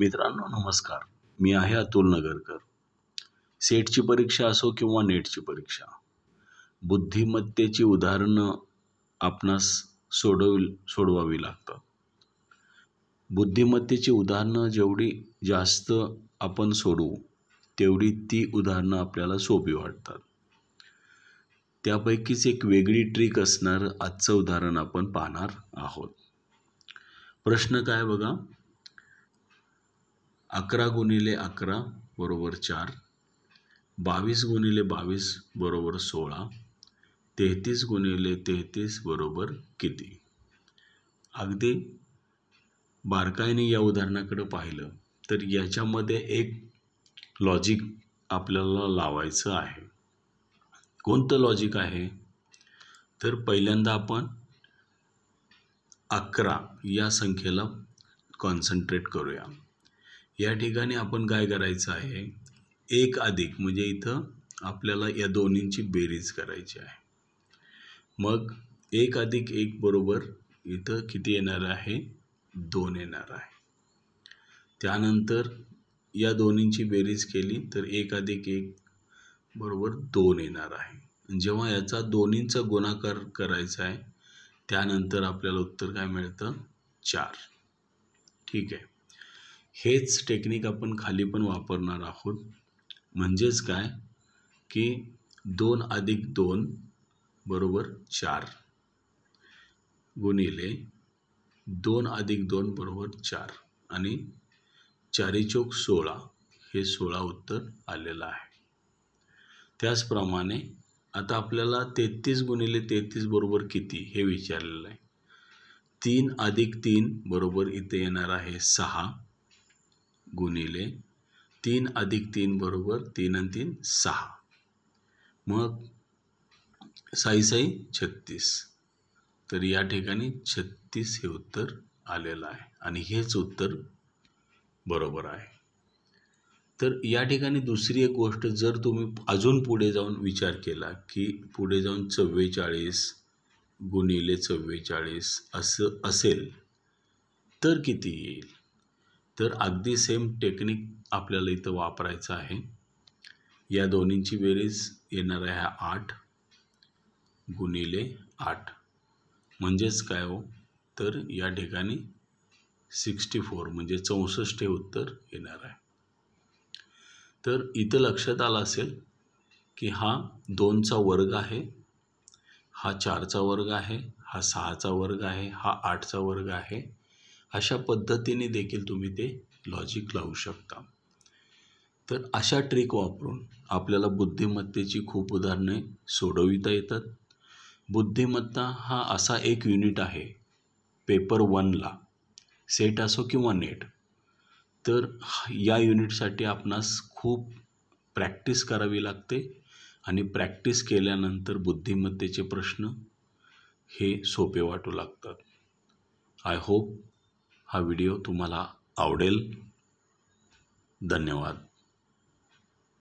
मित्रांनो नमस्कार मी आहे अतुल नगरकर सेटची परीक्षा असो किंवा नेटची परीक्षा बुद्धिमत्तेची उदाहरणं आपणास सोडव सोडवावी लागतात बुद्धिमत्तेची उदाहरणं जेवढी जास्त आपण सोडवू तेवढी ती उदाहरणं आपल्याला सोपी वाटतात त्यापैकीच एक वेगळी ट्रिक असणार आजचं उदाहरण आपण पाहणार आहोत प्रश्न काय बघा अकरा गुणिले अकरा बरोबर चार बावीस गुणिले बावीस बरोबर सोळा तेहतीस गुणिले तेहतीस बरोबर किती अगदी बारकाईने या उदाहरणाकडे पाहिलं तर याच्यामध्ये एक लॉजिक आपल्याला लावायचं आहे कोणतं लॉजिक आहे तर पहिल्यांदा आपण अकरा या संख्येला कॉन्सन्ट्रेट करूया या ठिकाणी आपण काय करायचं आहे एक अधिक म्हणजे इथं आपल्याला या दोन्हींची बेरीज करायची आहे मग एक अधिक एक बरोबर इथं किती येणार आहे दोन येणार आहे त्यानंतर या दोन्हींची बेरीज केली तर एक अधिक एक बरोबर दोन येणार आहे जेव्हा याचा दोन्हींचा गुणाकार करायचा आहे त्यानंतर आपल्याला उत्तर काय मिळतं चार ठीक आहे हेच टेक्निक आपण खाली पण वापरणार आहोत म्हणजेच काय की दोन अधिक दोन बरोबर चार गुणिले दोन अधिक दोन बरोबर चार आणि चारी चारीचोक सोळा हे सोळा उत्तर आलेलं आहे त्याचप्रमाणे आता आपल्याला तेहतीस गुणिले तेहतीस बरोबर किती हे विचारलेलं आहे तीन अधिक तीन बरोबर इथे येणार आहे सहा गुणिले तीन अधिक तीन बरोबर तीन आणि तीन सहा मग साई साई छत्तीस तर या ठिकाणी छत्तीस हे उत्तर आलेलं आहे आणि हेच उत्तर बरोबर आहे तर या ठिकाणी दुसरी एक गोष्ट जर तुम्ही अजून पुढे जाऊन विचार केला की पुढे जाऊन चव्वेचाळीस गुणिले चव्वेचाळीस असं असेल तर किती येईल तर अगदी सेम टेक्निक आपल्याला इथं वापरायचं आहे या दोन्हींची बेरीज येणार आहे आठ गुणिले आठ म्हणजेच काय हो तर या ठिकाणी सिक्स्टी फोर म्हणजे चौसष्ट हे उत्तर येणार आहे तर इथं लक्षात आलं असेल की हा दोनचा वर्ग आहे हा चारचा वर्ग आहे हा सहाचा वर्ग आहे हा आठचा वर्ग आहे अशा पद्धतीने देखील तुम्ही ते लॉजिक लावू शकता तर अशा ट्रिक वापरून आपल्याला बुद्धिमत्तेची खूप उदाहरणे सोडविता येतात बुद्धिमत्ता हा असा एक युनिट आहे पेपर वनला सेट असो किंवा नेट तर या युनिटसाठी आपणास खूप प्रॅक्टिस करावी लागते आणि प्रॅक्टिस केल्यानंतर बुद्धिमत्तेचे प्रश्न हे सोपे वाटू लागतात आय होप हा व्हिडिओ तुम्हाला आवडेल धन्यवाद